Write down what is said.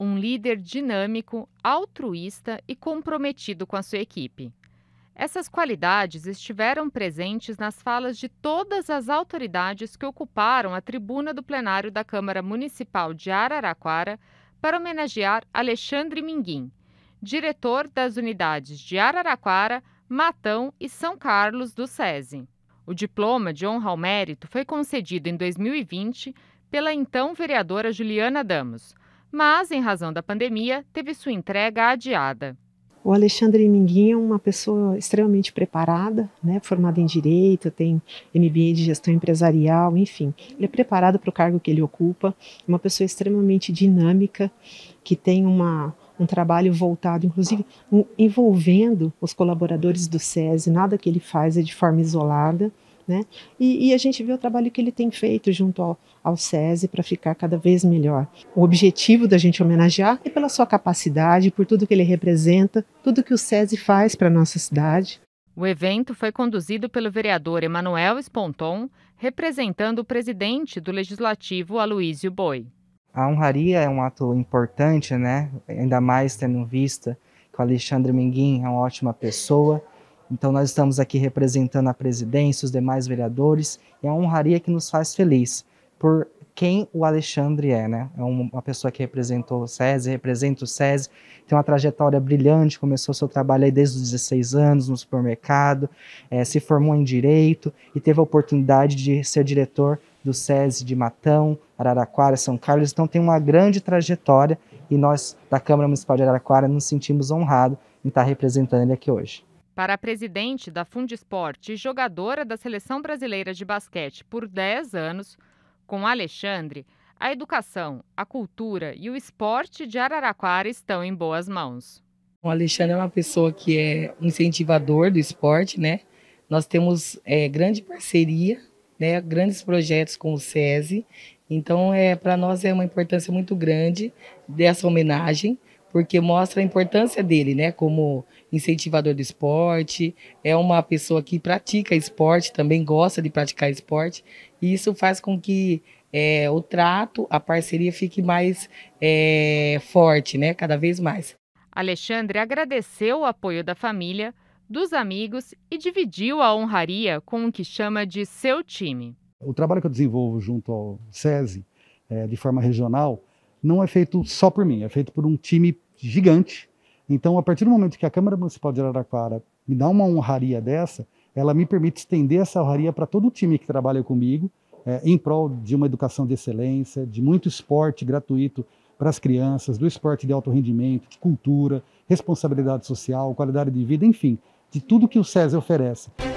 um líder dinâmico, altruísta e comprometido com a sua equipe. Essas qualidades estiveram presentes nas falas de todas as autoridades que ocuparam a tribuna do plenário da Câmara Municipal de Araraquara para homenagear Alexandre Minguim, diretor das unidades de Araraquara, Matão e São Carlos do SESI. O diploma de honra ao mérito foi concedido em 2020 pela então vereadora Juliana Damos, mas, em razão da pandemia, teve sua entrega adiada. O Alexandre Minguinho é uma pessoa extremamente preparada, né? em Direito, tem MBA de Gestão Empresarial, enfim. Ele é preparado para o cargo que ele ocupa, é uma pessoa extremamente dinâmica, que tem uma, um trabalho voltado, inclusive envolvendo os colaboradores do SESI, nada que ele faz é de forma isolada. Né? E, e, a gente vê o trabalho que ele tem feito junto ao, ao SESI para ficar cada vez melhor. O objetivo da gente homenagear é pela sua capacidade, por tudo que ele representa, tudo que o SESI faz para a nossa cidade. O evento foi conduzido pelo vereador Emanuel Esponton, representando o presidente do Legislativo, Aloísio Boi. A honraria é um ato importante, né? ainda mais tendo em vista que o Alexandre Minguim é uma ótima pessoa, então, nós estamos aqui representando a presidência, os demais vereadores, e é uma honraria que nos faz feliz por quem o Alexandre é, né? É uma pessoa que representou o SESI, representa o SESI, tem uma trajetória brilhante, começou seu trabalho aí desde os 16 anos no supermercado, é, se formou em Direito e teve a oportunidade de ser diretor do SESI de Matão, Araraquara, São Carlos, então tem uma grande trajetória e nós, da Câmara Municipal de Araraquara, nos sentimos honrados em estar representando ele aqui hoje. Para a presidente da Fundesporte e jogadora da Seleção Brasileira de Basquete por 10 anos, com Alexandre, a educação, a cultura e o esporte de Araraquara estão em boas mãos. O Alexandre é uma pessoa que é incentivador do esporte, né? Nós temos é, grande parceria, né? Grandes projetos com o SESI. Então, é, para nós é uma importância muito grande dessa homenagem porque mostra a importância dele, né, como incentivador do esporte, é uma pessoa que pratica esporte, também gosta de praticar esporte, e isso faz com que é, o trato, a parceria fique mais é, forte, né, cada vez mais. Alexandre agradeceu o apoio da família, dos amigos e dividiu a honraria com o que chama de seu time. O trabalho que eu desenvolvo junto ao SESI, é, de forma regional, não é feito só por mim, é feito por um time gigante. Então, a partir do momento que a Câmara Municipal de Araraquara me dá uma honraria dessa, ela me permite estender essa honraria para todo o time que trabalha comigo, é, em prol de uma educação de excelência, de muito esporte gratuito para as crianças, do esporte de alto rendimento, de cultura, responsabilidade social, qualidade de vida, enfim, de tudo que o SESI oferece.